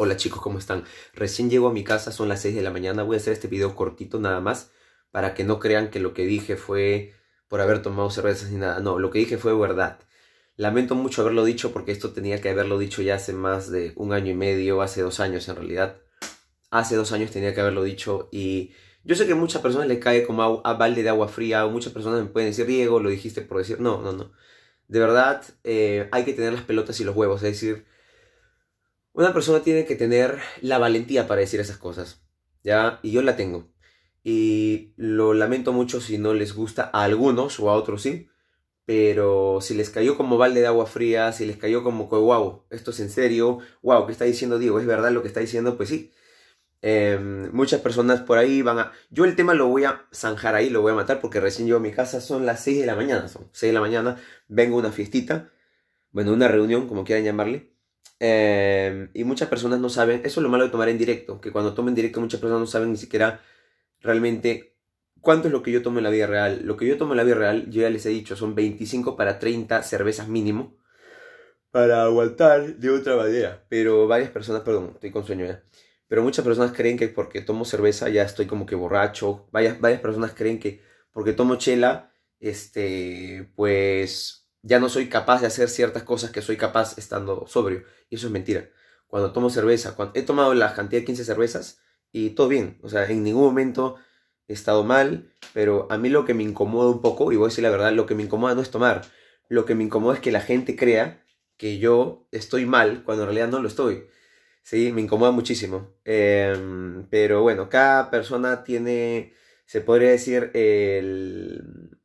Hola chicos, ¿cómo están? Recién llego a mi casa, son las 6 de la mañana, voy a hacer este video cortito nada más para que no crean que lo que dije fue por haber tomado cervezas ni nada, no, lo que dije fue verdad. Lamento mucho haberlo dicho porque esto tenía que haberlo dicho ya hace más de un año y medio, hace dos años en realidad. Hace dos años tenía que haberlo dicho y yo sé que a muchas personas les cae como a, balde de agua fría o muchas personas me pueden decir, Diego, lo dijiste por decir, no, no, no. De verdad, eh, hay que tener las pelotas y los huevos, es decir una persona tiene que tener la valentía para decir esas cosas, ¿ya? Y yo la tengo. Y lo lamento mucho si no les gusta a algunos o a otros sí, pero si les cayó como balde de agua fría, si les cayó como, wow, esto es en serio, wow, ¿qué está diciendo Diego? ¿Es verdad lo que está diciendo? Pues sí. Em, muchas personas por ahí van a... Yo el tema lo voy a zanjar ahí, lo voy a matar porque recién llego a mi casa, son las 6 de la mañana, son 6 de la mañana, vengo a una fiestita, bueno, una reunión, como quieran llamarle, Em, y muchas personas no saben, eso es lo malo de tomar en directo, que cuando tomen directo muchas personas no saben ni siquiera realmente cuánto es lo que yo tomo en la vida real. Lo que yo tomo en la vida real, yo ya les he dicho, son 25 para 30 cervezas mínimo para aguantar de otra manera. Pero varias personas, perdón, estoy con sueño ya. Pero muchas personas creen que porque tomo cerveza ya estoy como que borracho. Varias, varias personas creen que porque tomo chela, este, pues ya no soy capaz de hacer ciertas cosas que soy capaz estando sobrio. Y eso es mentira. Cuando tomo cerveza, he tomado la cantidad de 15 cervezas y todo bien. O sea, en ningún momento he estado mal, pero a mí lo que me incomoda un poco, y voy a decir la verdad, lo que me incomoda no es tomar. Lo que me incomoda es que la gente crea que yo estoy mal cuando en realidad no lo estoy. Sí, me incomoda muchísimo. Em, pero bueno, cada persona tiene, se podría decir, el,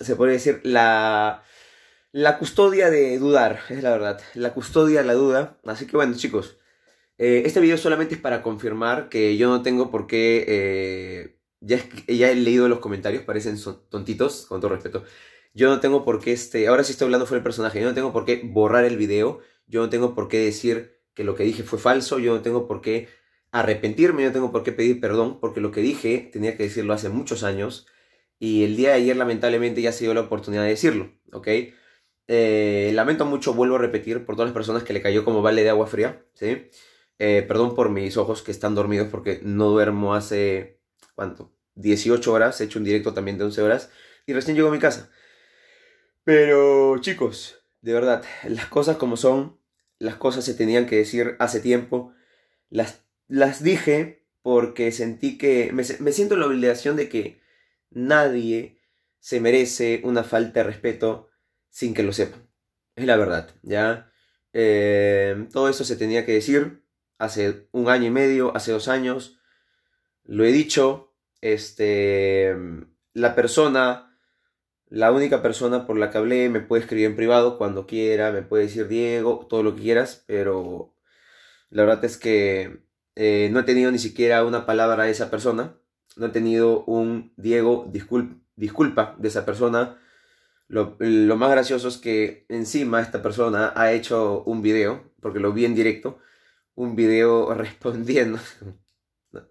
se podría decir la la custodia de dudar, es la verdad. La custodia de la duda. Así que bueno, chicos. Eh, este video solamente es para confirmar que yo no tengo por qué... Eh, ya, he leído los comentarios, parecen tontitos, con todo respeto. Yo no tengo por qué... Este, ahora sí estoy hablando fue el personaje. Yo no tengo por qué borrar el video. Yo no tengo por qué decir que lo que dije fue falso. Yo no tengo por qué arrepentirme. Yo no tengo por qué pedir perdón. Porque lo que dije tenía que decirlo hace muchos años. Y el día de ayer lamentablemente ya se dio la oportunidad de decirlo. ¿Ok? Eh, lamento mucho, vuelvo a repetir, por todas las personas que le cayó como vale de agua fría, ¿sí? Eh, perdón por mis ojos que están dormidos porque no duermo hace, ¿cuánto? 18 horas, he hecho un directo también de 11 horas y recién llego a mi casa. Pero chicos, de verdad, las cosas como son, las cosas se tenían que decir hace tiempo, las, las dije porque sentí que, me, me siento en la obligación de que nadie se merece una falta de respeto sin que lo sepan. Es la verdad, ¿ya? Eh, todo esto se tenía que decir hace un año y medio, hace dos años. Lo he dicho, este, la persona, la única persona por la que hablé, me puede escribir en privado cuando quiera, me puede decir Diego, todo lo que quieras, pero la verdad es que eh, no he tenido ni siquiera una palabra de esa persona, no he tenido un Diego disculpa de esa persona, lo, más gracioso es que encima esta persona ha hecho un video, porque lo vi en directo, un video respondiendo. Yo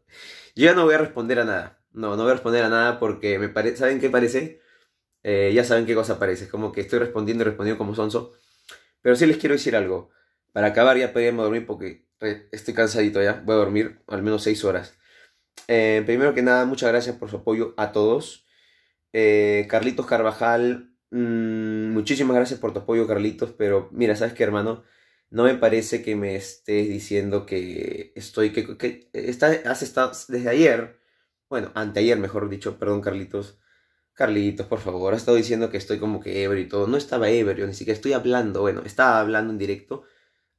ya no voy a responder a nada. No, no voy a responder a nada porque me parece... ¿Saben qué parece? Eh, ya saben qué cosa parece. como que estoy respondiendo y respondiendo como sonso. Pero sí les quiero decir algo. Para acabar ya podemos dormir porque estoy cansadito ya. Voy a dormir al menos seis horas. Eh, primero que nada, muchas gracias por su apoyo a todos. Eh, Carlitos Carvajal, Mm, muchísimas gracias por tu apoyo, Carlitos, pero mira, sabes qué, hermano, no me parece que me estés diciendo que estoy, que, que está, has estado desde ayer, bueno, anteayer, mejor dicho, perdón, Carlitos. Carlitos, por favor, has estado diciendo que estoy como que ebrio y todo. No estaba ebrio, ni siquiera estoy hablando. Bueno, estaba hablando en directo.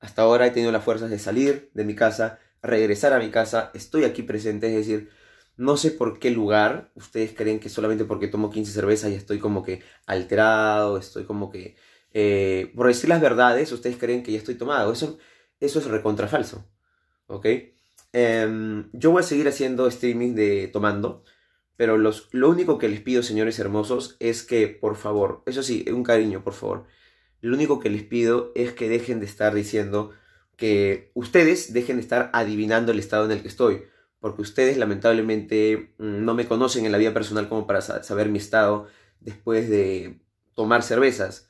Hasta ahora he tenido las fuerzas de salir de mi casa, regresar a mi casa. Estoy aquí presente, es decir, no sé por qué lugar ustedes creen que solamente porque tomo 15 cervezas ya estoy como que alterado, estoy como que... Eh, por decir las verdades, ustedes creen que ya estoy tomado. Eso, eso es recontrafalso. ¿Ok? Em, yo voy a seguir haciendo streaming de tomando. Pero lo único que les pido, señores hermosos, es que, por favor, eso sí, un cariño, por favor. Lo único que les pido es que dejen de estar diciendo que ustedes dejen de estar adivinando el estado en el que estoy porque ustedes lamentablemente mm, no me conocen en la vida personal como para saber mi estado después de tomar cervezas.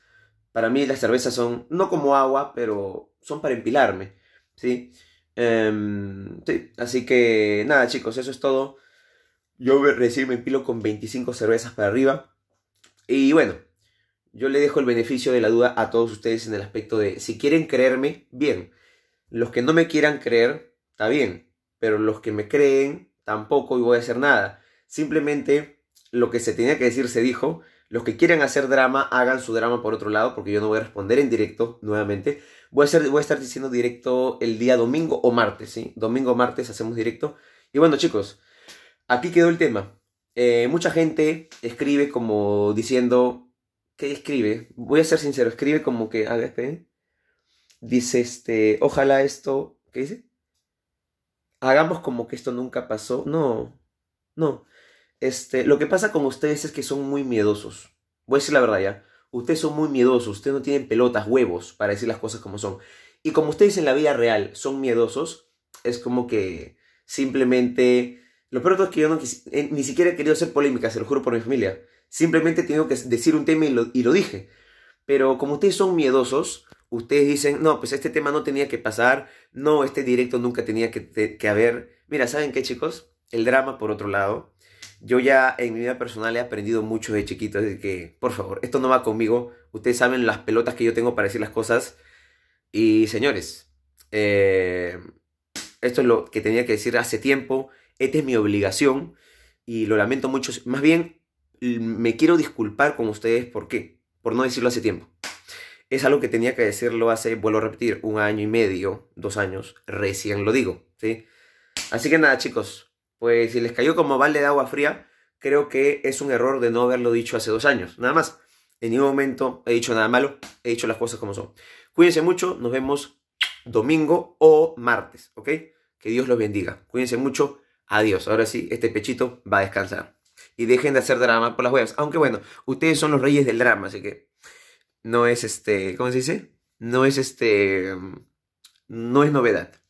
Para mí las cervezas son no como agua, pero son para empilarme, ¿sí? Em, sí, así que nada chicos, eso es todo. Yo recién me empilo con 25 cervezas para arriba. Y bueno, yo le dejo el beneficio de la duda a todos ustedes en el aspecto de si quieren creerme, bien. Los que no me quieran creer, está bien pero los que me creen tampoco y voy a hacer nada. Simplemente lo que se tenía que decir se dijo. Los que quieran hacer drama, hagan su drama por otro lado, porque yo no voy a responder en directo nuevamente. Voy a, voy a estar diciendo directo el día domingo o martes, ¿sí? Domingo o martes hacemos directo. Y bueno, chicos, aquí quedó el tema. Eh, mucha gente escribe como diciendo. ¿Qué escribe? Voy a ser sincero, escribe como que. A ver, Dice este. Ojalá esto. ¿Qué dice? hagamos como que esto nunca pasó. No, no. Este, lo que pasa con ustedes es que son muy miedosos. Voy a decir la verdad ya. Ustedes son muy miedosos, ustedes no tienen pelotas, huevos para decir las cosas como son. Y como ustedes en la vida real son miedosos, es como que simplemente... Lo peor es que yo no eh, ni siquiera he querido hacer polémica, se lo juro por mi familia. Simplemente tengo que decir un tema y lo dije. Pero como ustedes son miedosos, ustedes dicen, no, pues este tema no tenía que pasar, no, este directo nunca tenía que, haber. Mira, ¿saben qué chicos? El drama, por otro lado, yo ya en mi vida personal he aprendido mucho de chiquito, de que, por favor, esto no va conmigo, ustedes saben las pelotas que yo tengo para decir las cosas. Y señores, eh, esto es lo que tenía que decir hace tiempo, esta es mi obligación y lo lamento mucho, más bien me quiero disculpar con ustedes por qué, por no decirlo hace tiempo es algo que tenía que decirlo hace, vuelvo a repetir, un año y medio, dos años, recién lo digo, ¿sí? Así que nada, chicos, pues si les cayó como balde de agua fría, creo que es un error de no haberlo dicho hace dos años, nada más. En ningún momento he dicho nada malo, he dicho las cosas como son. Cuídense mucho, nos vemos domingo o martes, ¿ok? Que Dios los bendiga. Cuídense mucho, adiós. Ahora sí, este pechito va a descansar. Y dejen de hacer drama por las huevas. Aunque bueno, ustedes son los reyes del drama, así que no es este, ¿cómo se dice? No es este, mm, no es novedad.